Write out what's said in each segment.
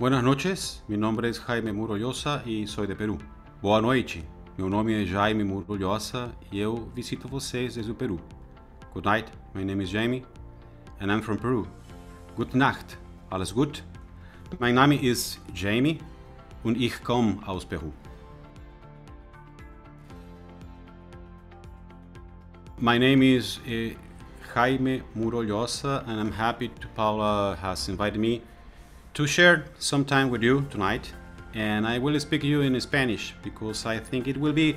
Buenas noches, mi nombre es Jaime Murollosa e sou de Peru. Boa noite, meu nome é Jaime Murollosa e eu visito vocês desde o Peru. Good night, my name is Jamie and I'm from Peru. Good night, alles gut? Mein Name ist Jamie und ich komme aus Peru. My name is uh, Jaime Murollosa and I'm happy to Paula has invited me to share some time with you tonight and I will speak to you in Spanish because I think it will be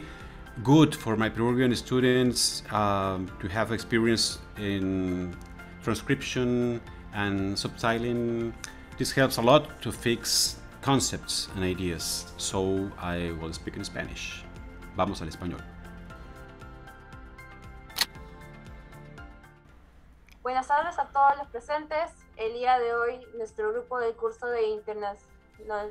good for my Peruvian students um, to have experience in transcription and subtitling. This helps a lot to fix concepts and ideas. So I will speak in Spanish. Vamos al español. Buenas tardes a todos los presentes. El día de hoy, nuestro grupo del curso de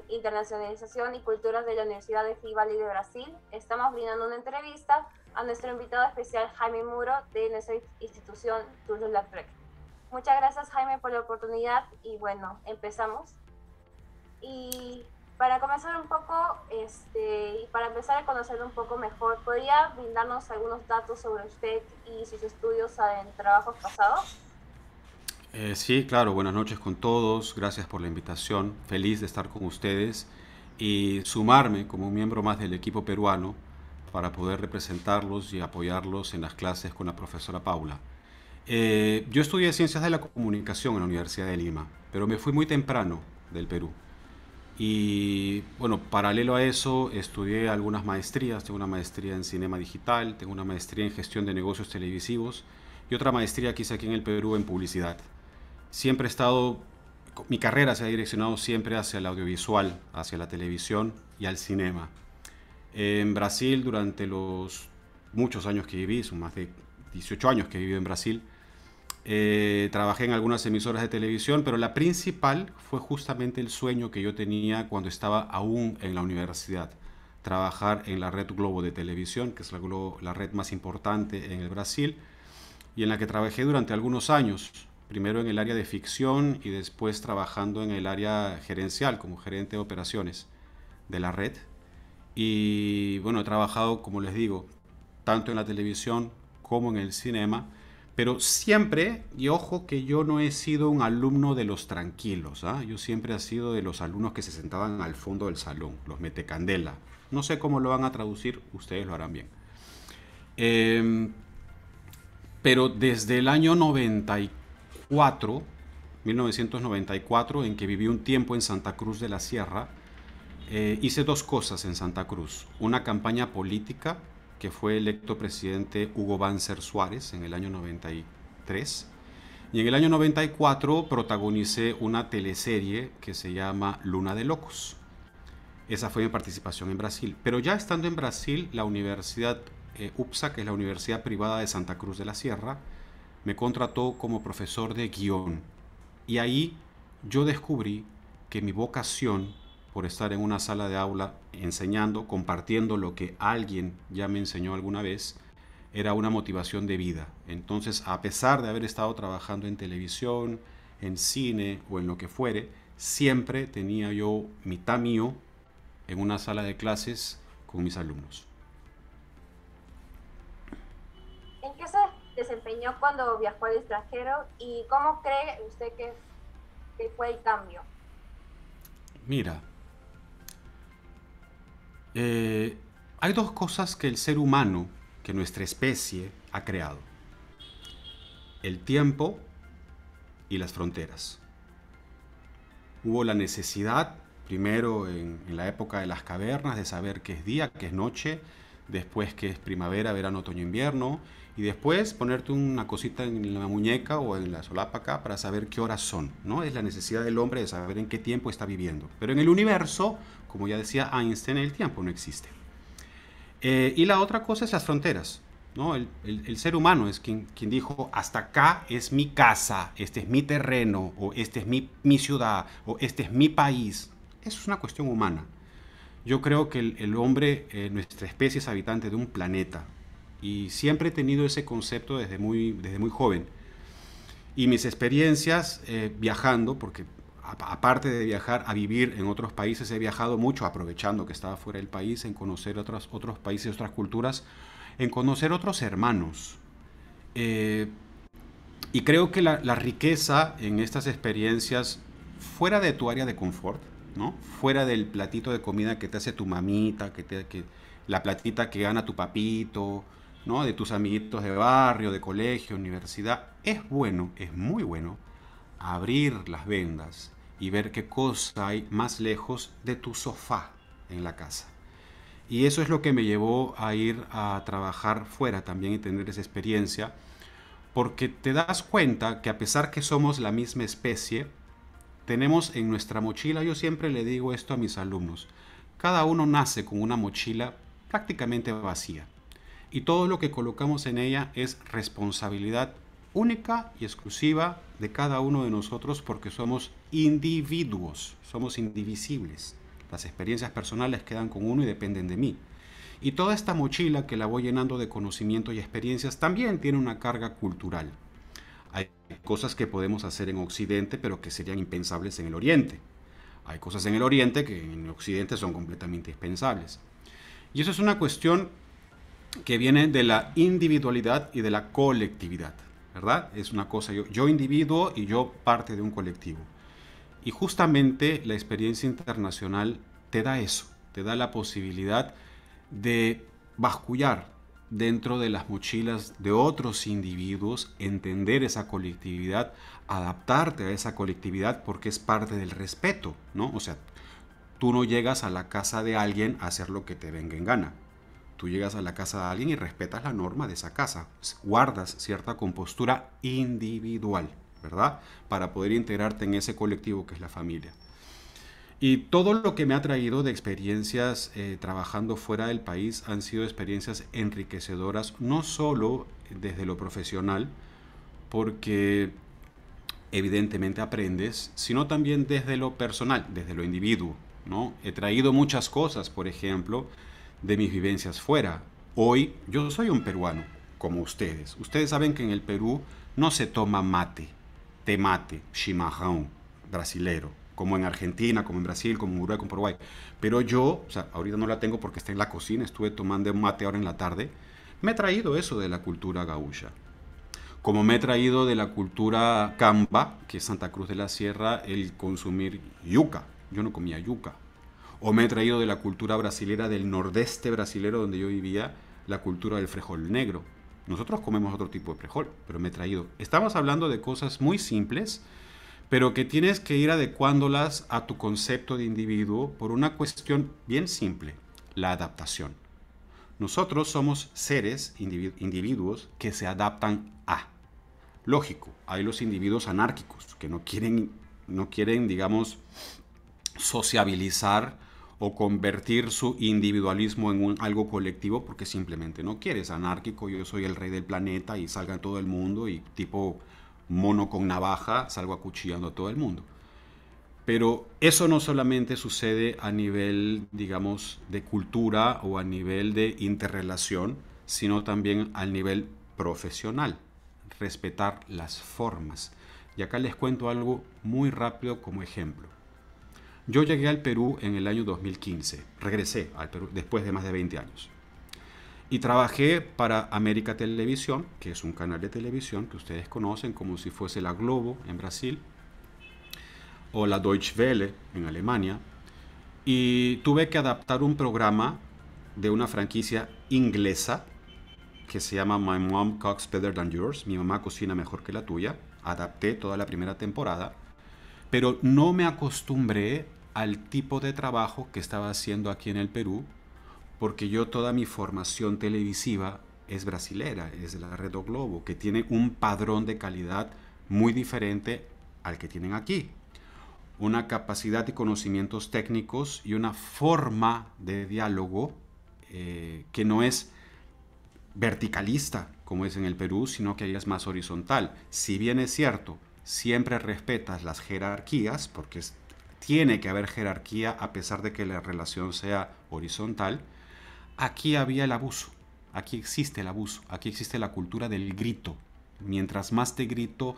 internacionalización y culturas de la Universidad de y de Brasil, estamos brindando una entrevista a nuestro invitado especial Jaime Muro de nuestra institución Toulouse Lautrec. Muchas gracias Jaime por la oportunidad y bueno, empezamos. Y para comenzar un poco, este, y para empezar a conocerlo un poco mejor, ¿podría brindarnos algunos datos sobre usted y sus estudios en trabajos pasados? Eh, sí, claro, buenas noches con todos, gracias por la invitación, feliz de estar con ustedes y sumarme como un miembro más del equipo peruano para poder representarlos y apoyarlos en las clases con la profesora Paula. Eh, yo estudié Ciencias de la Comunicación en la Universidad de Lima, pero me fui muy temprano del Perú. Y bueno, paralelo a eso, estudié algunas maestrías. Tengo una maestría en Cinema Digital, tengo una maestría en Gestión de Negocios Televisivos y otra maestría que hice aquí en el Perú en Publicidad siempre he estado, mi carrera se ha direccionado siempre hacia el audiovisual, hacia la televisión y al cinema. En Brasil, durante los muchos años que viví, son más de 18 años que he en Brasil, eh, trabajé en algunas emisoras de televisión, pero la principal fue justamente el sueño que yo tenía cuando estaba aún en la universidad, trabajar en la red Globo de televisión, que es la, la red más importante en el Brasil, y en la que trabajé durante algunos años primero en el área de ficción y después trabajando en el área gerencial como gerente de operaciones de la red. Y bueno, he trabajado, como les digo, tanto en la televisión como en el cinema, pero siempre, y ojo que yo no he sido un alumno de los tranquilos, ¿ah? yo siempre he sido de los alumnos que se sentaban al fondo del salón, los metecandela. No sé cómo lo van a traducir, ustedes lo harán bien. Em, pero desde el año 94, 4, 1994, en que viví un tiempo en Santa Cruz de la Sierra, eh, hice dos cosas en Santa Cruz. Una campaña política, que fue electo presidente Hugo Banzer Suárez en el año 93. Y en el año 94 protagonicé una teleserie que se llama Luna de Locos. Esa fue mi participación en Brasil. Pero ya estando en Brasil, la Universidad eh, UPSA, que es la Universidad Privada de Santa Cruz de la Sierra, me contrató como profesor de guión. Y ahí yo descubrí que mi vocación por estar en una sala de aula enseñando, compartiendo lo que alguien ya me enseñó alguna vez, era una motivación de vida. Entonces, a pesar de haber estado trabajando en televisión, en cine o en lo que fuere, siempre tenía yo mitad mío en una sala de clases con mis alumnos. cuando viajó al extranjero y cómo cree usted que, fue el cambio? Mira, eh, hay dos cosas que el ser humano, que nuestra especie, ha creado. El tiempo y las fronteras. Hubo la necesidad, primero en, en la época de las cavernas, de saber qué es día, qué es noche, después qué es primavera, verano, otoño, invierno, y después ponerte una cosita en la muñeca o en la solapa acá para saber qué horas son, ¿no? Es la necesidad del hombre de saber en qué tiempo está viviendo. Pero en el universo, como ya decía Einstein, el tiempo no existe. Eh, y la otra cosa es las fronteras, ¿no? El, ser humano es quien, quien, dijo, hasta acá es mi casa, este es mi terreno, o este es mi, ciudad, o este es mi país. Eso es una cuestión humana. Yo creo que el, hombre, eh, nuestra especie es habitante de un planeta, y siempre he tenido ese concepto desde muy, desde muy joven. Y mis experiencias eh, viajando, porque aparte de viajar a vivir en otros países, he viajado mucho aprovechando que estaba fuera del país, en conocer otros, otros países, otras culturas, en conocer otros hermanos. Eh, y creo que la, la, riqueza en estas experiencias, fuera de tu área de confort, ¿no? fuera del platito de comida que te hace tu mamita, que, te, que la platita que gana tu papito, ¿no? de tus amiguitos de barrio, de colegio, universidad, es bueno, es muy bueno abrir las vendas y ver qué cosa hay más lejos de tu sofá en la casa. Y eso es lo que me llevó a ir a trabajar fuera también y tener esa experiencia, porque te das cuenta que a pesar que somos la misma especie, tenemos en nuestra mochila, yo siempre le digo esto a mis alumnos, cada uno nace con una mochila prácticamente vacía y todo lo que colocamos en ella es responsabilidad única y exclusiva de cada uno de nosotros porque somos individuos, somos indivisibles. Las experiencias personales quedan con uno y dependen de mí. Y toda esta mochila que la voy llenando de conocimiento y experiencias también tiene una carga cultural. Hay cosas que podemos hacer en Occidente pero que serían impensables en el Oriente. Hay cosas en el Oriente que en Occidente son completamente dispensables. Y eso es una cuestión que viene de la individualidad y de la colectividad, ¿verdad? Es una cosa, yo, individuo y yo parte de un colectivo. Y justamente la experiencia internacional te da eso, te da la posibilidad de bascullar dentro de las mochilas de otros individuos, entender esa colectividad, adaptarte a esa colectividad porque es parte del respeto, ¿no? O sea, tú no llegas a la casa de alguien a hacer lo que te venga en gana tú llegas a la casa de alguien y respetas la norma de esa casa, guardas cierta compostura individual, ¿verdad? Para poder integrarte en ese colectivo que es la familia. Y todo lo que me ha traído de experiencias eh, trabajando fuera del país han sido experiencias enriquecedoras, no solo desde lo profesional, porque evidentemente aprendes, sino también desde lo personal, desde lo individuo. ¿no? He traído muchas cosas, por ejemplo, de mis vivencias fuera. Hoy yo soy un peruano, como ustedes. Ustedes saben que en el Perú no se toma mate, temate, chimarrón, brasilero, como en Argentina, como en Brasil, como en Uruguay, como en Paraguay. Pero yo, o sea, ahorita no la tengo porque está en la cocina, estuve tomando mate ahora en la tarde. Me he traído eso de la cultura gaúcha. Como me he traído de la cultura camba, que es Santa Cruz de la Sierra, el consumir yuca. Yo no comía yuca o me he traído de la cultura brasilera, del nordeste brasilero donde yo vivía, la cultura del frijol negro. Nosotros comemos otro tipo de frijol, pero me he traído. Estamos hablando de cosas muy simples, pero que tienes que ir adecuándolas a tu concepto de individuo por una cuestión bien simple, la adaptación. Nosotros somos seres, individuos, que se adaptan a. Lógico, hay los individuos anárquicos que no quieren, no quieren digamos, sociabilizar o convertir su individualismo en algo colectivo porque simplemente no quieres. anárquico, yo soy el rey del planeta y salga todo el mundo y tipo mono con navaja salgo acuchillando a todo el mundo. Pero eso no solamente sucede a nivel, digamos, de cultura o a nivel de interrelación, sino también al nivel profesional, respetar las formas. Y acá les cuento algo muy rápido como ejemplo. Yo llegué al Perú en el año 2015, regresé al Perú después de más de 20 años. Y trabajé para América Televisión, que es un canal de televisión que ustedes conocen como si fuese la Globo en Brasil o la Deutsche Welle en Alemania. Y tuve que adaptar un programa de una franquicia inglesa que se llama My Mom Cooks Better Than Yours, mi mamá cocina mejor que la tuya. Adapté toda la primera temporada pero no me acostumbré al tipo de trabajo que estaba haciendo aquí en el Perú, porque yo toda mi formación televisiva es brasilera, es de la Red Globo, que tiene un padrón de calidad muy diferente al que tienen aquí. Una capacidad y conocimientos técnicos y una forma de diálogo eh, que no es verticalista, como es en el Perú, sino que ahí es más horizontal. Si bien es cierto, siempre respetas las jerarquías, porque tiene que haber jerarquía a pesar de que la relación sea horizontal, aquí había el abuso, aquí existe el abuso, aquí existe la cultura del grito. Mientras más te grito,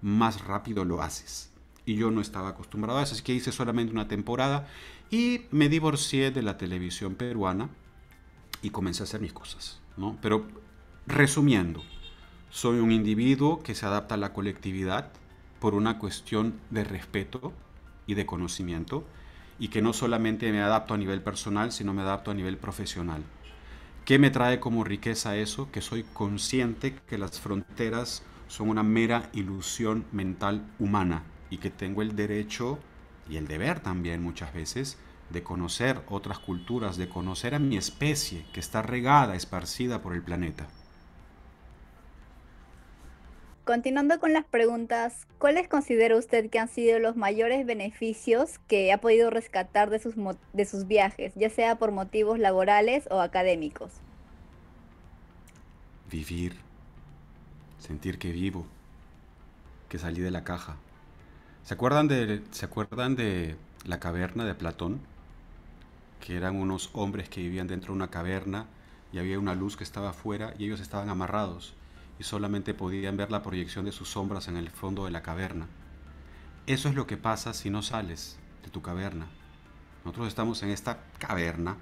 más rápido lo haces. Y yo no estaba acostumbrado a eso, así que hice solamente una temporada y me divorcié de la televisión peruana y comencé a hacer mis cosas. Pero resumiendo, soy un individuo que se adapta a la colectividad, por una cuestión de respeto y de conocimiento y que no solamente me adapto a nivel personal, sino me adapto a nivel profesional. ¿Qué me trae como riqueza eso? Que soy consciente que las fronteras son una mera ilusión mental humana y que tengo el derecho y el deber también muchas veces de conocer otras culturas, de conocer a mi especie que está regada, esparcida por el planeta. Continuando con las preguntas, ¿cuáles considera usted que han sido los mayores beneficios que ha podido rescatar de sus, de sus viajes, ya sea por motivos laborales o académicos? Vivir, sentir que vivo, que salí de la caja. ¿Se acuerdan de, ¿se acuerdan de la caverna de Platón? Que eran unos hombres que vivían dentro de una caverna y había una luz que estaba afuera y ellos estaban amarrados y solamente podían ver la proyección de sus sombras en el fondo de la caverna. Eso es lo que pasa si no sales de tu caverna. Nosotros estamos en esta caverna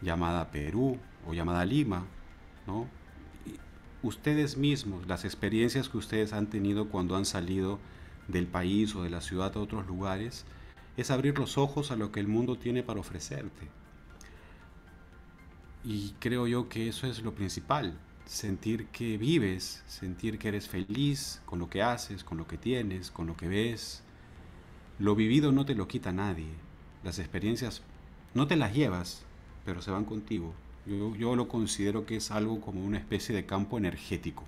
llamada Perú o llamada Lima, ¿no? ustedes mismos, las experiencias que ustedes han tenido cuando han salido del país o de la ciudad a otros lugares, es abrir los ojos a lo que el mundo tiene para ofrecerte. Y creo yo que eso es lo principal, sentir que vives, sentir que eres feliz con lo que haces, con lo que tienes, con lo que ves. Lo vivido no te lo quita nadie. Las experiencias no te las llevas, pero se van contigo. Yo, lo considero que es algo como una especie de campo energético.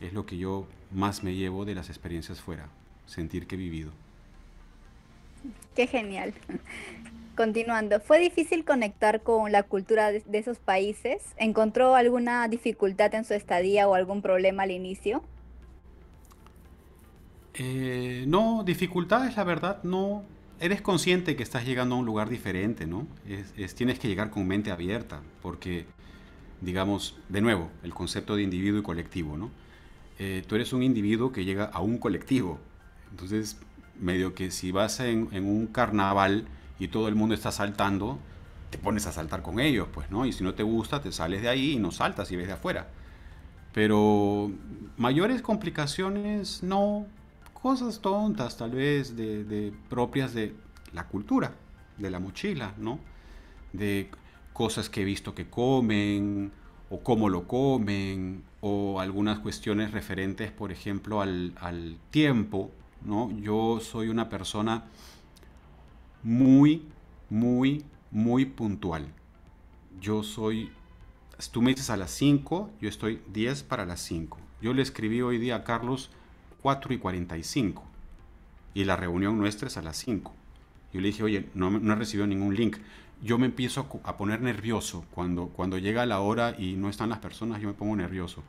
Es lo que yo más me llevo de las experiencias fuera, sentir que he vivido. Qué genial. Continuando, ¿fue difícil conectar con la cultura de, esos países? ¿Encontró alguna dificultad en su estadía o algún problema al inicio? Eh, no, dificultades, la verdad, no. Eres consciente que estás llegando a un lugar diferente, ¿no? tienes que llegar con mente abierta, porque, digamos, de nuevo, el concepto de individuo y colectivo, ¿no? Eh, tú eres un individuo que llega a un colectivo. Entonces, medio que si vas en un carnaval, y todo el mundo está saltando, te pones a saltar con ellos, pues, ¿no? Y si no te gusta, te sales de ahí y no saltas y ves de afuera. Pero mayores complicaciones, no. Cosas tontas, tal vez, de, propias de la cultura, de la mochila, ¿no? De cosas que he visto que comen, o cómo lo comen, o algunas cuestiones referentes, por ejemplo, al, al tiempo, ¿no? Yo soy una persona muy, muy, muy puntual. Yo soy, tú me dices a las 5, yo estoy 10 para las 5. Yo le escribí hoy día a Carlos 4 y 45 y la reunión nuestra es a las 5. Yo le dije, oye, no, no he recibido ningún link. Yo me empiezo a poner nervioso cuando, cuando llega la hora y no están las personas, yo me pongo nervioso.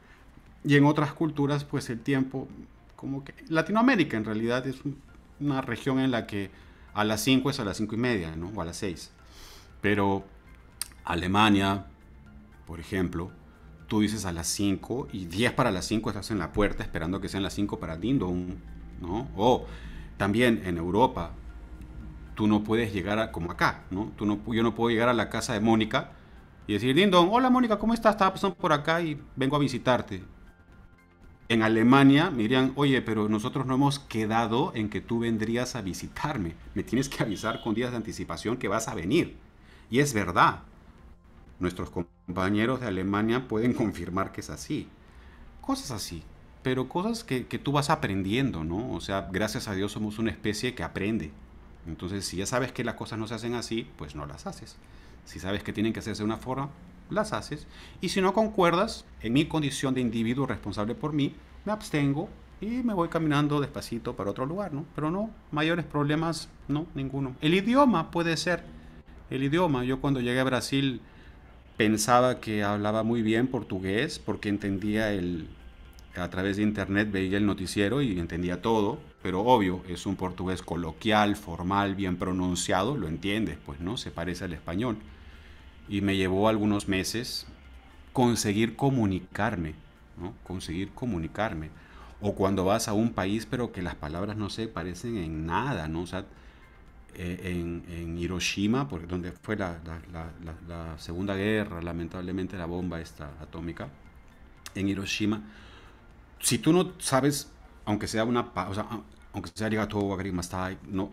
Y en otras culturas, pues el tiempo, como que Latinoamérica en realidad es una región en la que a las 5 es a las 5 y media, ¿no? O a las 6. Pero Alemania, por ejemplo, tú dices a las 5 y 10 para las 5 estás en la puerta esperando que sean las 5 para Dindon, ¿no? O también en Europa, tú no puedes llegar como acá, ¿no? Tú no yo no puedo llegar a la casa de Mónica y decir, Dindon, hola Mónica, ¿cómo estás? Estaba pasando por acá y vengo a visitarte en Alemania me dirían, oye, pero nosotros no hemos quedado en que tú vendrías a visitarme. Me tienes que avisar con días de anticipación que vas a venir. Y es verdad. Nuestros compañeros de Alemania pueden confirmar que es así. Cosas así. Pero cosas que, que tú vas aprendiendo, ¿no? O sea, gracias a Dios somos una especie que aprende. Entonces, si ya sabes que las cosas no se hacen así, pues no las haces. Si sabes que tienen que hacerse de una forma, las haces. Y si no concuerdas, en mi condición de individuo responsable por mí, me abstengo y me voy caminando despacito para otro lugar, ¿no? Pero no, mayores problemas, no, ninguno. El idioma puede ser, el idioma, yo cuando llegué a Brasil pensaba que hablaba muy bien portugués porque entendía el, a través de internet veía el noticiero y entendía todo, pero obvio, es un portugués coloquial, formal, bien pronunciado, lo entiendes, pues, ¿no? Se parece al español y me llevó algunos meses conseguir comunicarme, conseguir comunicarme. O cuando vas a un país pero que las palabras no se parecen en nada, ¿no? O sea, eh, en, Hiroshima, porque donde fue la, Segunda Guerra, lamentablemente la bomba esta atómica, en Hiroshima, si tú no sabes, aunque sea una... O sea, aunque sea todo no,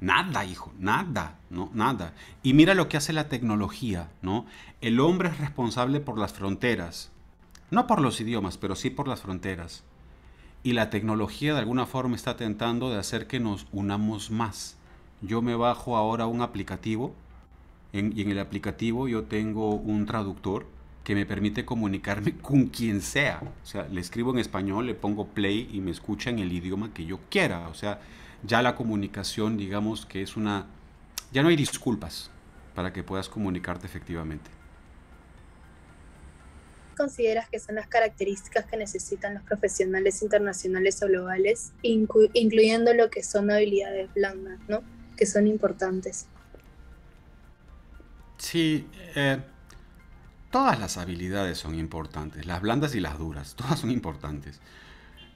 Nada, hijo, nada, ¿no? Nada. Y mira lo que hace la tecnología, ¿no? El hombre es responsable por las fronteras. No por los idiomas, pero sí por las fronteras. Y la tecnología de alguna forma está tentando de hacer que nos unamos más. Yo me bajo ahora un aplicativo y en el aplicativo yo tengo un traductor que me permite comunicarme con quien sea. O sea, le escribo en español, le pongo play y me escucha en el idioma que yo quiera. O sea, ya la comunicación, digamos que es una... Ya no hay disculpas para que puedas comunicarte efectivamente. ¿Consideras que son las características que necesitan los profesionales internacionales o globales, incluyendo lo que son habilidades blandas, ¿no? que son importantes? Sí, eh, todas las habilidades son importantes, las blandas y las duras, todas son importantes.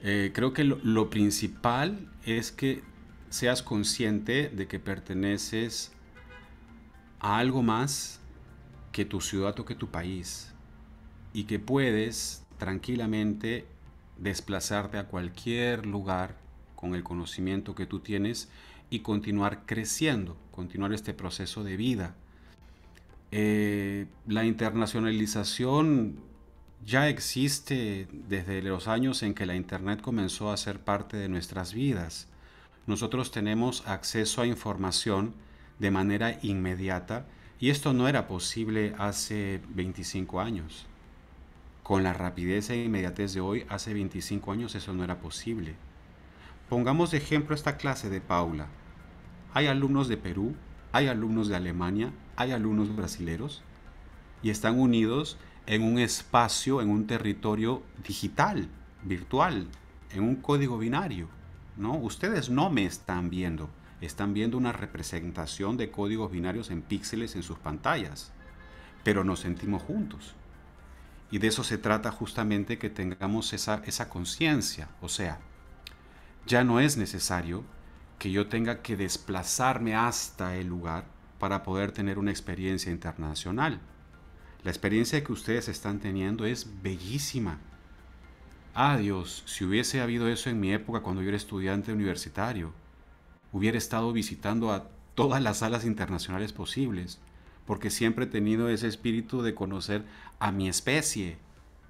Eh, creo que lo, principal es que seas consciente de que perteneces a algo más que tu ciudad o que tu país y que puedes tranquilamente desplazarte a cualquier lugar con el conocimiento que tú tienes y continuar creciendo, continuar este proceso de vida. Eh, la internacionalización ya existe desde los años en que la Internet comenzó a ser parte de nuestras vidas nosotros tenemos acceso a información de manera inmediata y esto no era posible hace 25 años. Con la rapidez e inmediatez de hoy, hace 25 años eso no era posible. Pongamos de ejemplo esta clase de Paula. Hay alumnos de Perú, hay alumnos de Alemania, hay alumnos brasileros y están unidos en un espacio, en un territorio digital, virtual, en un código binario. No, ustedes no me están viendo. Están viendo una representación de códigos binarios en píxeles en sus pantallas. Pero nos sentimos juntos. Y de eso se trata justamente que tengamos esa, esa conciencia. O sea, ya no es necesario que yo tenga que desplazarme hasta el lugar para poder tener una experiencia internacional. La experiencia que ustedes están teniendo es bellísima Ah Dios, si hubiese habido eso en mi época cuando yo era estudiante universitario, hubiera estado visitando a todas las salas internacionales posibles, porque siempre he tenido ese espíritu de conocer a mi especie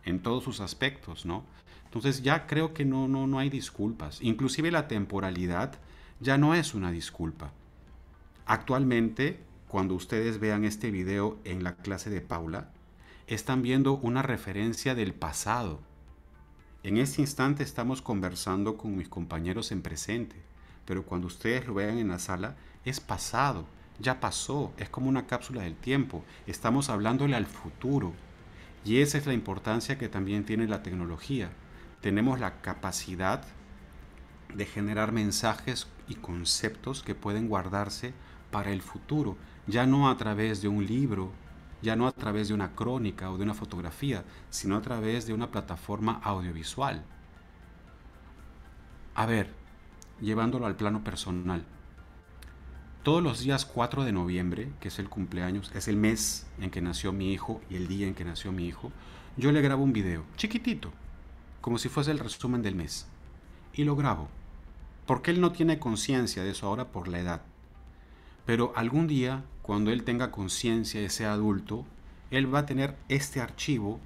en todos sus aspectos, ¿no? Entonces ya creo que no, no, no hay disculpas. Inclusive la temporalidad ya no es una disculpa. Actualmente, cuando ustedes vean este video en la clase de Paula, están viendo una referencia del pasado en este instante estamos conversando con mis compañeros en presente, pero cuando ustedes lo vean en la sala, es pasado, ya pasó, es como una cápsula del tiempo, estamos hablándole al futuro. Y esa es la importancia que también tiene la tecnología. Tenemos la capacidad de generar mensajes y conceptos que pueden guardarse para el futuro, ya no a través de un libro ya no a través de una crónica o de una fotografía, sino a través de una plataforma audiovisual. A ver, llevándolo al plano personal. Todos los días 4 de noviembre, que es el cumpleaños, es el mes en que nació mi hijo y el día en que nació mi hijo, yo le grabo un video, chiquitito, como si fuese el resumen del mes. Y lo grabo. Porque él no tiene conciencia de eso ahora por la edad. Pero algún día cuando él tenga conciencia y sea adulto, él va a tener este archivo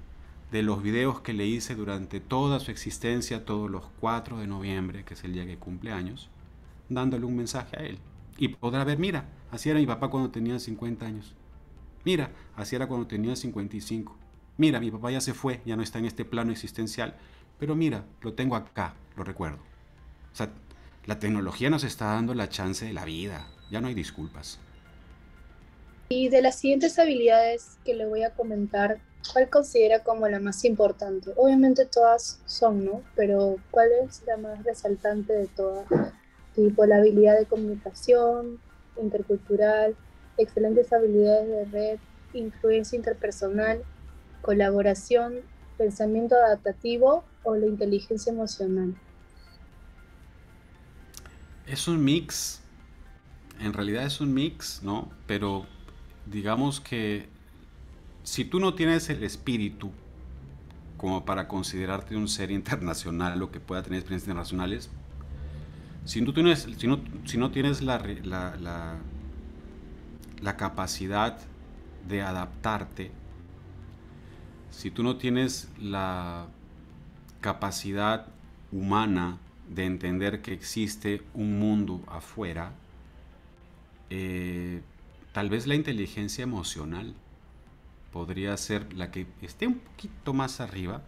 de los videos que le hice durante toda su existencia, todos los 4 de noviembre, que es el día que cumple años, dándole un mensaje a él. Y podrá ver, mira, así era mi papá cuando tenía 50 años. Mira, así era cuando tenía 55. Mira, mi papá ya se fue, ya no está en este plano existencial, pero mira, lo tengo acá, lo recuerdo. O sea, la tecnología nos está dando la chance de la vida, ya no hay disculpas. Y de las siguientes habilidades que le voy a comentar, ¿cuál considera como la más importante? Obviamente todas son, ¿no? Pero ¿cuál es la más resaltante de todas? Tipo la habilidad de comunicación, intercultural, excelentes habilidades de red, influencia interpersonal, colaboración, pensamiento adaptativo o la inteligencia emocional. Es un mix. En realidad es un mix, ¿no? Pero digamos que si tú no tienes el espíritu como para considerarte un ser internacional lo que pueda tener experiencias internacionales, si no tienes, si no, si no tienes la, la, capacidad de adaptarte, si tú no tienes la capacidad humana de entender que existe un mundo afuera, eh, Tal vez la inteligencia emocional podría ser la que esté un poquito más arriba,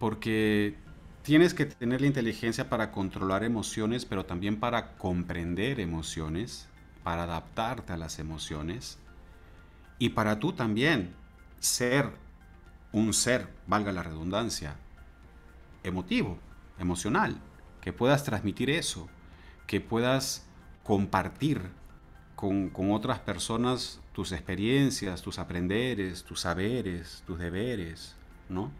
porque tienes que tener la inteligencia para controlar emociones, pero también para comprender emociones, para adaptarte a las emociones y para tú también ser un ser, valga la redundancia, emotivo, emocional, que puedas transmitir eso, que puedas compartir con, otras personas tus experiencias, tus aprenderes, tus saberes, tus deberes, ¿no?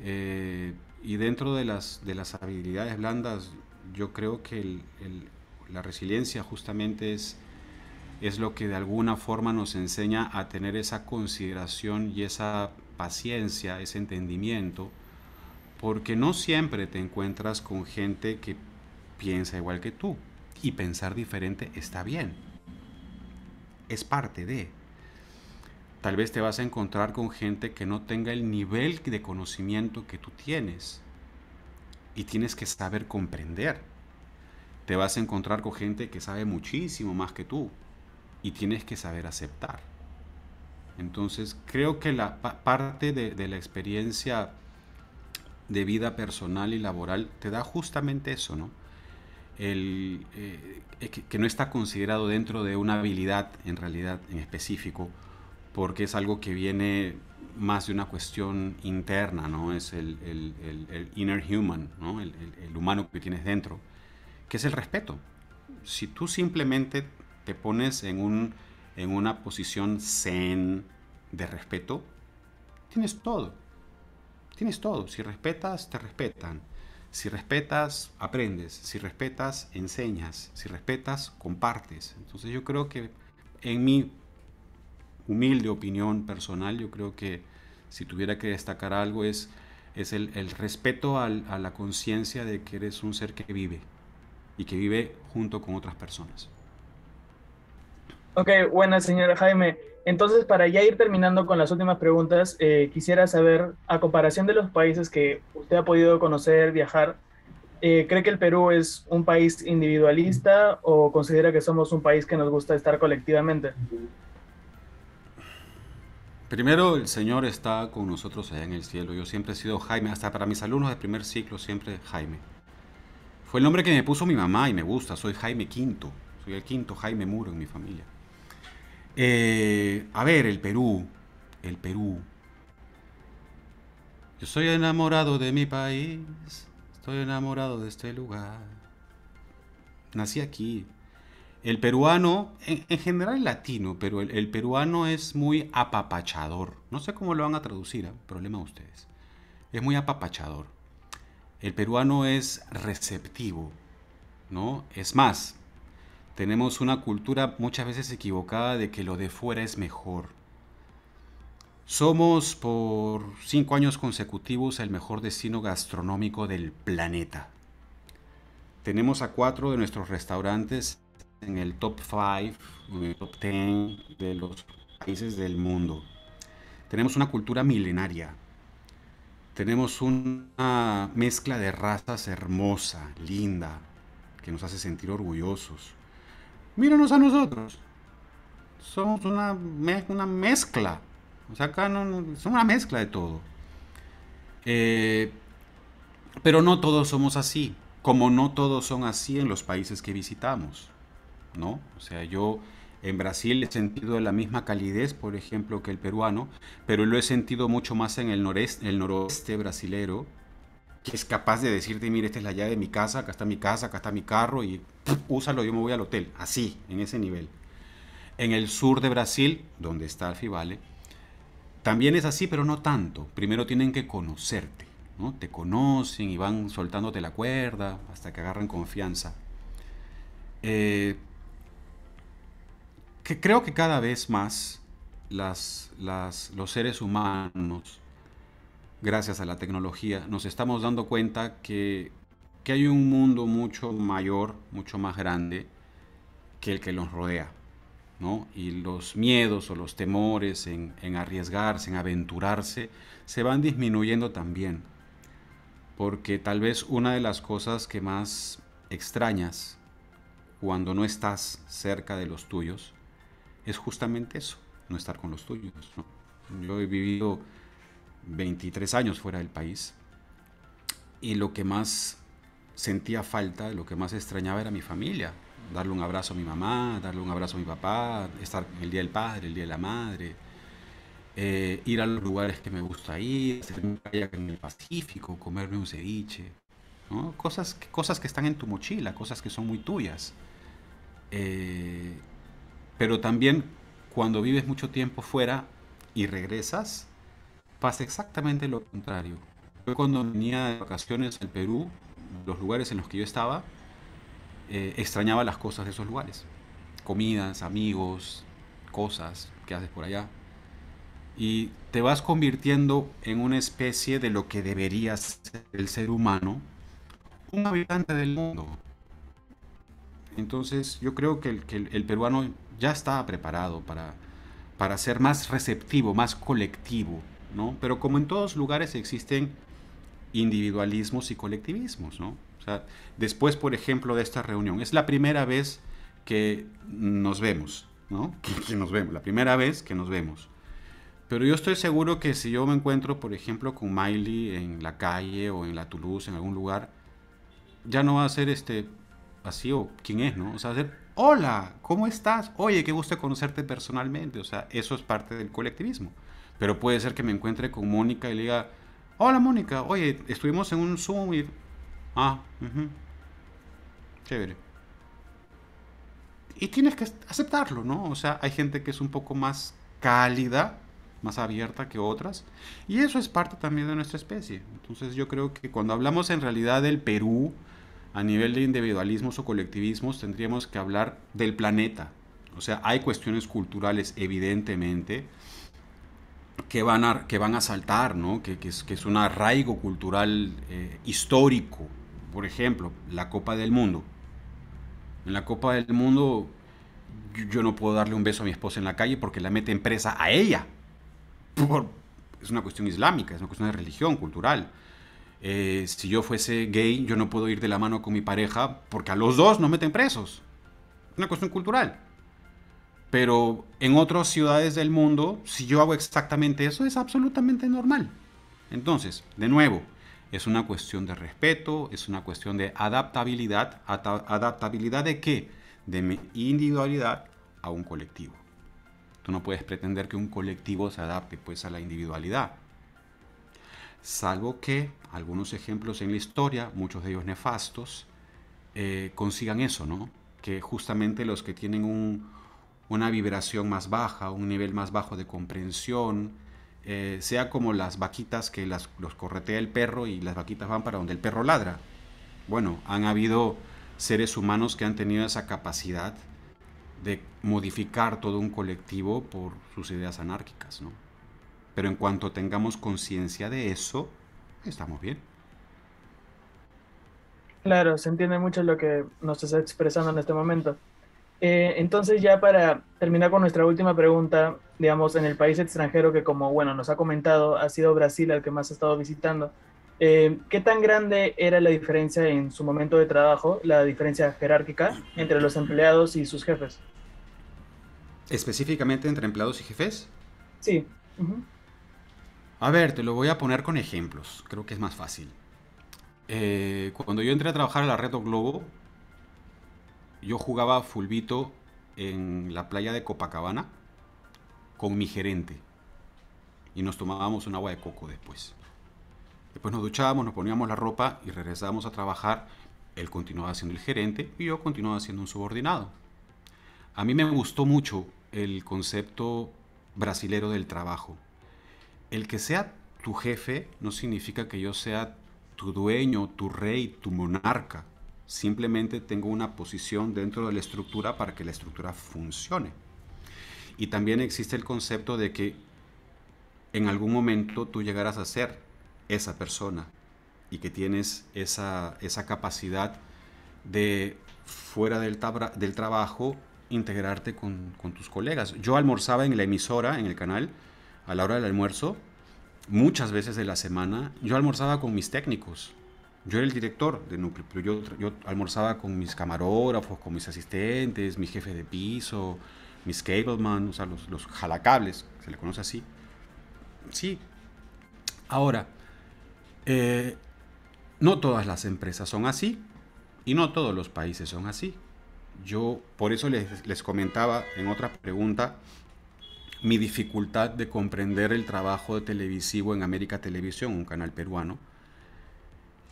Eh, y dentro de las, de las habilidades blandas, yo creo que la resiliencia justamente es, es lo que de alguna forma nos enseña a tener esa consideración y esa paciencia, ese entendimiento, porque no siempre te encuentras con gente que piensa igual que tú, y pensar diferente está bien es parte de. Tal vez te vas a encontrar con gente que no tenga el nivel de conocimiento que tú tienes y tienes que saber comprender. Te vas a encontrar con gente que sabe muchísimo más que tú y tienes que saber aceptar. Entonces creo que la parte de, de la experiencia de vida personal y laboral te da justamente eso, ¿no? el, eh, que, no está considerado dentro de una habilidad en realidad en específico, porque es algo que viene más de una cuestión interna, ¿no? Es el, inner human, ¿no? el, humano que tienes dentro, que es el respeto. Si tú simplemente te pones en, un, en una posición zen de respeto, tienes todo. Tienes todo. Si respetas, te respetan si respetas, aprendes. Si respetas, enseñas. Si respetas, compartes. Entonces yo creo que, en mi humilde opinión personal, yo creo que si tuviera que destacar algo es, es el, respeto a la conciencia de que eres un ser que vive y que vive junto con otras personas. Ok, buena señora Jaime. Entonces, para ya ir terminando con las últimas preguntas, eh, quisiera saber, a comparación de los países que usted ha podido conocer, viajar, eh, ¿cree que el Perú es un país individualista o considera que somos un país que nos gusta estar colectivamente? Primero, el Señor está con nosotros allá en el cielo. Yo siempre he sido Jaime, hasta para mis alumnos de primer ciclo, siempre Jaime. Fue el nombre que me puso mi mamá y me gusta. Soy Jaime Quinto. Soy el quinto Jaime Muro en mi familia. Eh, a ver, el Perú. El Perú. Yo soy enamorado de mi país. Estoy enamorado de este lugar. Nací aquí. El peruano, en, general latino, pero el, peruano es muy apapachador. No sé cómo lo van a traducir, ¿eh? problema de ustedes. Es muy apapachador. El peruano es receptivo, ¿no? Es más, tenemos una cultura muchas veces equivocada de que lo de fuera es mejor. Somos por cinco años consecutivos el mejor destino gastronómico del planeta. Tenemos a cuatro de nuestros restaurantes en el top 5, en el top 10 de los países del mundo. Tenemos una cultura milenaria. Tenemos una mezcla de razas hermosa, linda, que nos hace sentir orgullosos Míranos a nosotros. Somos una, mezcla. O sea, acá somos una mezcla de todo. Eh, pero no todos somos así, como no todos son así en los países que visitamos. ¿no? O sea, yo en Brasil he sentido la misma calidez, por ejemplo, que el peruano, pero lo he sentido mucho más en el, noreste, el noroeste brasilero, que es capaz de decirte, mire, esta es la llave de mi casa, acá está mi casa, acá está mi carro, y úsalo, yo me voy al hotel, así, en ese nivel. En el sur de Brasil, donde está Alfibale, también es así, pero no tanto. Primero tienen que conocerte, ¿no? Te conocen y van soltándote la cuerda hasta que agarran confianza. Eh, que creo que cada vez más las, los seres humanos, gracias a la tecnología, nos estamos dando cuenta que que hay un mundo mucho mayor, mucho más grande que el que los rodea. ¿no? Y los miedos o los temores en, en arriesgarse, en aventurarse, se van disminuyendo también. Porque tal vez una de las cosas que más extrañas cuando no estás cerca de los tuyos es justamente eso, no estar con los tuyos. Yo he vivido 23 años fuera del país y lo que más sentía falta, lo que más extrañaba era mi familia. Darle un abrazo a mi mamá, darle un abrazo a mi papá, estar el día del padre, el día de la madre, eh, ir a los lugares que me gusta ir, hacer en el Pacífico, comerme un ceviche. Cosas, cosas que están en tu mochila, cosas que son muy tuyas. Eh, pero también cuando vives mucho tiempo fuera y regresas, pasa exactamente lo contrario. Yo cuando venía de vacaciones al Perú, los lugares en los que yo estaba, eh, extrañaba las cosas de esos lugares. Comidas, amigos, cosas que haces por allá. Y te vas convirtiendo en una especie de lo que debería ser el ser humano, un habitante del mundo. Entonces yo creo que el, el peruano ya estaba preparado para, para ser más receptivo, más colectivo, ¿no? Pero como en todos lugares existen individualismos y colectivismos. ¿no? O sea, después, por ejemplo, de esta reunión, es la primera vez que nos vemos, ¿no? que, nos vemos, la primera vez que nos vemos. Pero yo estoy seguro que si yo me encuentro, por ejemplo, con Miley en la calle o en la Toulouse, en algún lugar, ya no va a ser este así o quién es, ¿no? O sea, va a ser, hola, ¿cómo estás? Oye, qué gusto conocerte personalmente. O sea, eso es parte del colectivismo. Pero puede ser que me encuentre con Mónica y le diga, Hola Mónica, oye, estuvimos en un Zoom y... Ah, chévere. Y tienes que aceptarlo, ¿no? O sea, hay gente que es un poco más cálida, más abierta que otras. Y eso es parte también de nuestra especie. Entonces yo creo que cuando hablamos en realidad del Perú, a nivel de individualismos o colectivismos, tendríamos que hablar del planeta. O sea, hay cuestiones culturales, evidentemente que van a, que van a saltar, que, es, que es, un arraigo cultural eh, histórico. Por ejemplo, la Copa del Mundo. En la Copa del Mundo yo, no puedo darle un beso a mi esposa en la calle porque la meten presa a ella. es una cuestión islámica, es una cuestión de religión, cultural. Eh, si yo fuese gay, yo no puedo ir de la mano con mi pareja porque a los dos nos meten presos. Es una cuestión cultural. Pero en otras ciudades del mundo, si yo hago exactamente eso, es absolutamente normal. Entonces, de nuevo, es una cuestión de respeto, es una cuestión de adaptabilidad. ¿Adaptabilidad de qué? De mi individualidad a un colectivo. Tú no puedes pretender que un colectivo se adapte pues a la individualidad. Salvo que algunos ejemplos en la historia, muchos de ellos nefastos, eh, consigan eso, ¿no? Que justamente los que tienen un, una vibración más baja, un nivel más bajo de comprensión, eh, sea como las vaquitas que las, los corretea el perro y las vaquitas van para donde el perro ladra. Bueno, han habido seres humanos que han tenido esa capacidad de modificar todo un colectivo por sus ideas anárquicas, ¿no? Pero en cuanto tengamos conciencia de eso, estamos bien. Claro, se entiende mucho lo que nos está expresando en este momento. Eh, entonces ya para terminar con nuestra última pregunta, digamos, en el país extranjero que como, bueno, nos ha comentado, ha sido Brasil al que más ha estado visitando, eh, ¿qué tan grande era la diferencia en su momento de trabajo, la diferencia jerárquica entre los empleados y sus jefes? ¿Específicamente entre empleados y jefes? Sí. A ver, te lo voy a poner con ejemplos, creo que es más fácil. Eh, cuando yo entré a trabajar a la Red Globo, yo jugaba fulbito en la playa de Copacabana con mi gerente y nos tomábamos un agua de coco después. Después nos duchábamos, nos poníamos la ropa y regresábamos a trabajar. Él continuaba siendo el gerente y yo continuaba siendo un subordinado. A mí me gustó mucho el concepto brasilero del trabajo. El que sea tu jefe no significa que yo sea tu dueño, tu rey, tu monarca. Simplemente tengo una posición dentro de la estructura para que la estructura funcione. Y también existe el concepto de que en algún momento tú llegarás a ser esa persona y que tienes esa, esa capacidad de fuera del, del trabajo integrarte con, con, tus colegas. Yo almorzaba en la emisora, en el canal, a la hora del almuerzo, muchas veces de la semana, yo almorzaba con mis técnicos yo era el director de núcleo, yo, yo almorzaba con mis camarógrafos, con mis asistentes, mi jefe de piso, mis cableman, o sea, los, jalacables, se le conoce así. Sí. Ahora, eh, no todas las empresas son así y no todos los países son así. Yo por eso les, les comentaba en otra pregunta mi dificultad de comprender el trabajo de televisivo en América Televisión, un canal peruano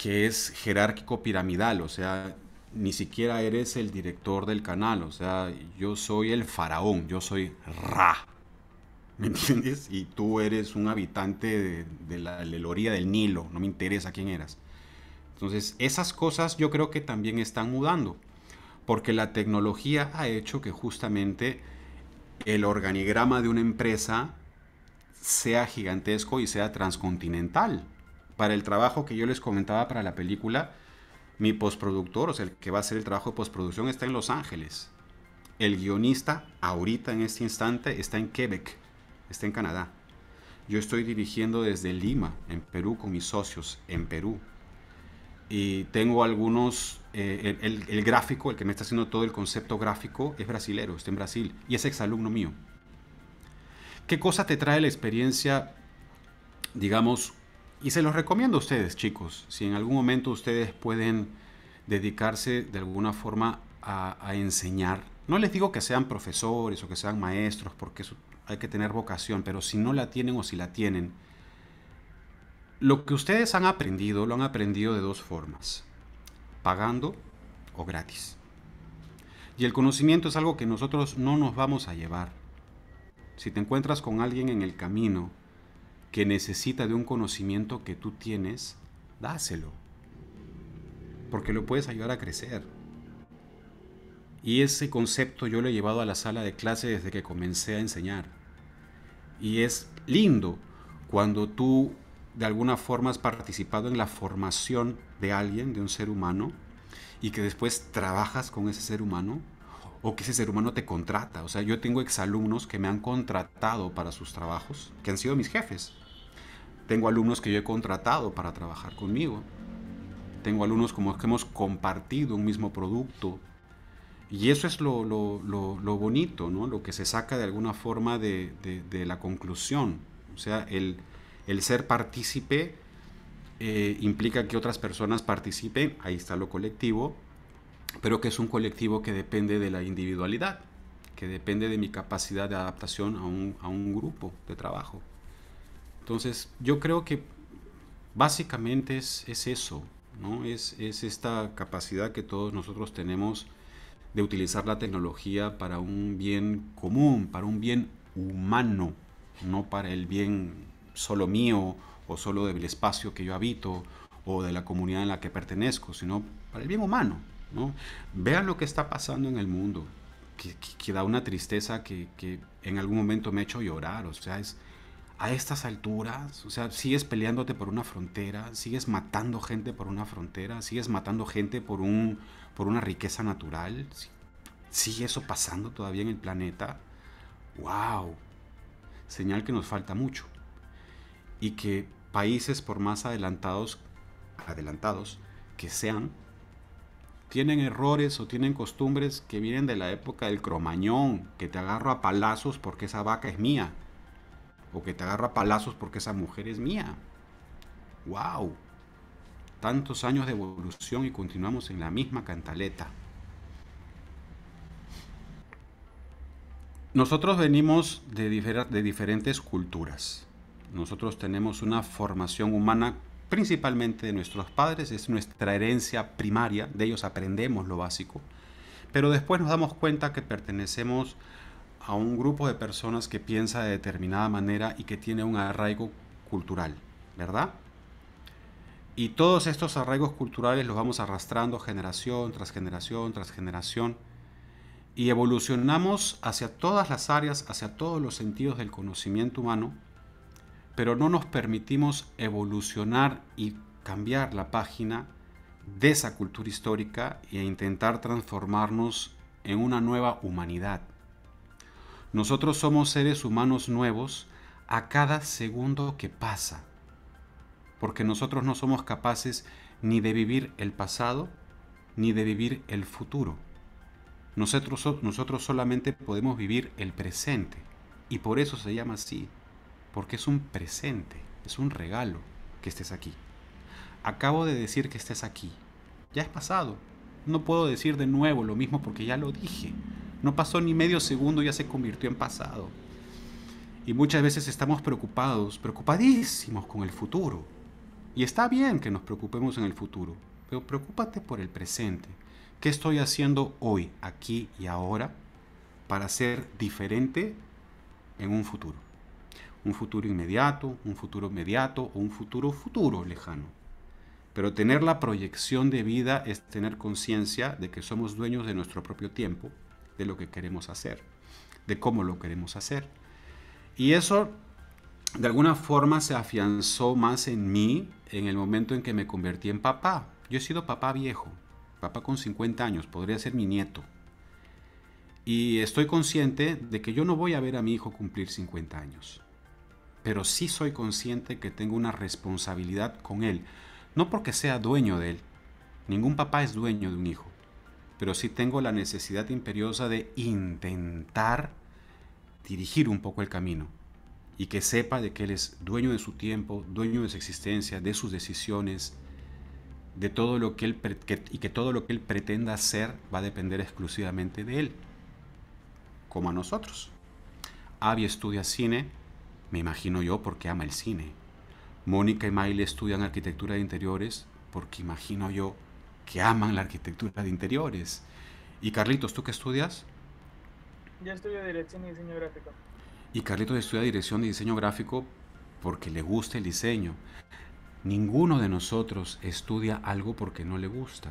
que es jerárquico piramidal, o sea, ni siquiera eres el director del canal, o sea, yo soy el faraón, yo soy Ra, ¿me entiendes? Y tú eres un habitante de, la, Leloría del Nilo, no me interesa quién eras. Entonces, esas cosas yo creo que también están mudando, porque la tecnología ha hecho que justamente el organigrama de una empresa sea gigantesco y sea transcontinental para el trabajo que yo les comentaba para la película, mi postproductor, o sea, el que va a hacer el trabajo de postproducción, está en Los Ángeles. El guionista, ahorita en este instante, está en Quebec, está en Canadá. Yo estoy dirigiendo desde Lima, en Perú, con mis socios, en Perú. Y tengo algunos, eh, el, el, gráfico, el que me está haciendo todo el concepto gráfico, es brasilero, está en Brasil, y es exalumno mío. ¿Qué cosa te trae la experiencia, digamos, y se los recomiendo a ustedes, chicos, si en algún momento ustedes pueden dedicarse de alguna forma a, enseñar. No les digo que sean profesores o que sean maestros, porque hay que tener vocación, pero si no la tienen o si la tienen, lo que ustedes han aprendido lo han aprendido de dos formas, pagando o gratis. Y el conocimiento es algo que nosotros no nos vamos a llevar. Si te encuentras con alguien en el camino que necesita de un conocimiento que tú tienes, dáselo. Porque lo puedes ayudar a crecer. Y ese concepto yo lo he llevado a la sala de clase desde que comencé a enseñar. Y es lindo cuando tú de alguna forma has participado en la formación de alguien, de un ser humano, y que después trabajas con ese ser humano o que ese ser humano te contrata. O sea, yo tengo exalumnos que me han contratado para sus trabajos, que han sido mis jefes. Tengo alumnos que yo he contratado para trabajar conmigo. Tengo alumnos como que hemos compartido un mismo producto. Y eso es lo, bonito, ¿no? lo que se saca de alguna forma de, la conclusión. O sea, el, ser partícipe eh, implica que otras personas participen, ahí está lo colectivo, pero que es un colectivo que depende de la individualidad, que depende de mi capacidad de adaptación a a un grupo de trabajo. Entonces, yo creo que básicamente es, eso, ¿no? Es, es, esta capacidad que todos nosotros tenemos de utilizar la tecnología para un bien común, para un bien humano, no para el bien solo mío o solo del espacio que yo habito o de la comunidad en la que pertenezco, sino para el bien humano. ¿no? Vean lo que está pasando en el mundo, que, da una tristeza que, que, en algún momento me ha hecho llorar, o sea, es, a estas alturas, o sea, sigues peleándote por una frontera, sigues matando gente por una frontera, sigues matando gente por, un, por una riqueza natural, sigue eso pasando todavía en el planeta, wow, señal que nos falta mucho y que países por más adelantados, adelantados que sean, tienen errores o tienen costumbres que vienen de la época del cromañón, que te agarro a palazos porque esa vaca es mía o que te agarra palazos porque esa mujer es mía. ¡Wow! Tantos años de evolución y continuamos en la misma cantaleta. Nosotros venimos de, de diferentes culturas. Nosotros tenemos una formación humana principalmente de nuestros padres, es nuestra herencia primaria, de ellos aprendemos lo básico, pero después nos damos cuenta que pertenecemos a un grupo de personas que piensa de determinada manera y que tiene un arraigo cultural, ¿verdad? Y todos estos arraigos culturales los vamos arrastrando generación tras generación tras generación y evolucionamos hacia todas las áreas, hacia todos los sentidos del conocimiento humano, pero no nos permitimos evolucionar y cambiar la página de esa cultura histórica e intentar transformarnos en una nueva humanidad. Nosotros somos seres humanos nuevos a cada segundo que pasa, porque nosotros no somos capaces ni de vivir el pasado ni de vivir el futuro. Nosotros, nosotros solamente podemos vivir el presente y por eso se llama así, porque es un presente, es un regalo que estés aquí. Acabo de decir que estés aquí, ya es pasado, no puedo decir de nuevo lo mismo porque ya lo dije. No pasó ni medio segundo, ya se convirtió en pasado. Y muchas veces estamos preocupados, preocupadísimos con el futuro. Y está bien que nos preocupemos en el futuro, pero preocúpate por el presente. ¿Qué estoy haciendo hoy, aquí y ahora para ser diferente en un futuro? Un futuro inmediato, un futuro inmediato o un futuro futuro lejano. Pero tener la proyección de vida es tener conciencia de que somos dueños de nuestro propio tiempo de lo que queremos hacer, de cómo lo queremos hacer. Y eso de alguna forma se afianzó más en mí en el momento en que me convertí en papá. Yo he sido papá viejo, papá con 50 años, podría ser mi nieto. Y estoy consciente de que yo no voy a ver a mi hijo cumplir 50 años. Pero sí soy consciente que tengo una responsabilidad con él. No porque sea dueño de él. Ningún papá es dueño de un hijo pero sí tengo la necesidad imperiosa de intentar dirigir un poco el camino y que sepa de que Él es dueño de su tiempo, dueño de su existencia, de sus decisiones, de todo lo que él y que todo lo que Él pretenda hacer va a depender exclusivamente de Él, como a nosotros. Abby estudia cine, me imagino yo porque ama el cine. Mónica y Maile estudian arquitectura de interiores porque imagino yo que aman la arquitectura de interiores. Y Carlitos, ¿tú qué estudias? Yo estudio Dirección y Diseño Gráfico. Y Carlitos estudia Dirección y Diseño Gráfico porque le gusta el diseño. Ninguno de nosotros estudia algo porque no le gusta.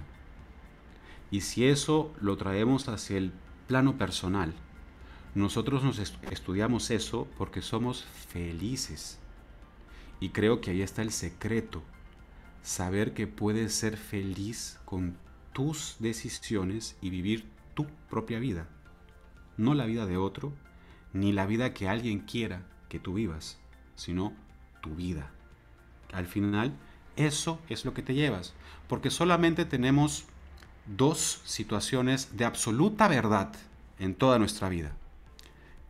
Y si eso lo traemos hacia el plano personal, nosotros nos estudiamos eso porque somos felices. Y creo que ahí está el secreto saber que puedes ser feliz con tus decisiones y vivir tu propia vida, no la vida de otro, ni la vida que alguien quiera que tú vivas, sino tu vida. Al final, eso es lo que te llevas, porque solamente tenemos dos situaciones de absoluta verdad en toda nuestra vida,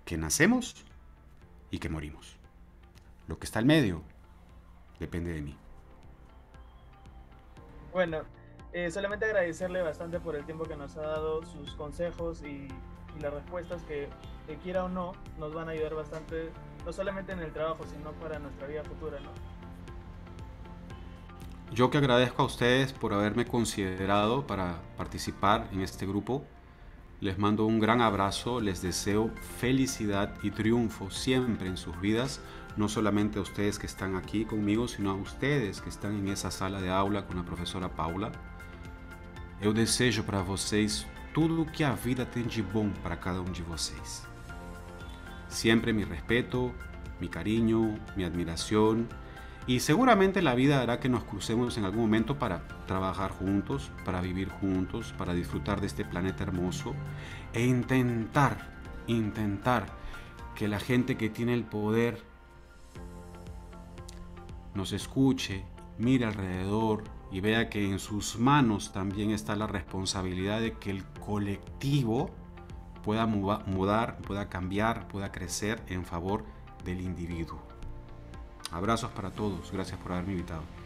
que nacemos y que morimos. Lo que está al medio depende de mí. Bueno, eh, solamente agradecerle bastante por el tiempo que nos ha dado, sus consejos y, las respuestas que, que, quiera o no nos van a ayudar bastante, no solamente en el trabajo, sino para nuestra vida futura, Yo que agradezco a ustedes por haberme considerado para participar en este grupo. Les mando un gran abrazo, les deseo felicidad y triunfo siempre en sus vidas no solamente a ustedes que están aquí conmigo, sino a ustedes que están en esa sala de aula con la profesora Paula. yo deseo para vocês todo lo que a vida tem de bom para cada uno um de vocês. Siempre mi respeto, mi cariño, mi admiración y seguramente la vida hará que nos crucemos en algún momento para trabajar juntos, para vivir juntos, para disfrutar de este planeta hermoso e intentar, intentar que la gente que tiene el poder nos escuche, mire alrededor y vea que en sus manos también está la responsabilidad de que el colectivo pueda mudar, pueda cambiar, pueda crecer en favor del individuo. Abrazos para todos, gracias por haberme invitado.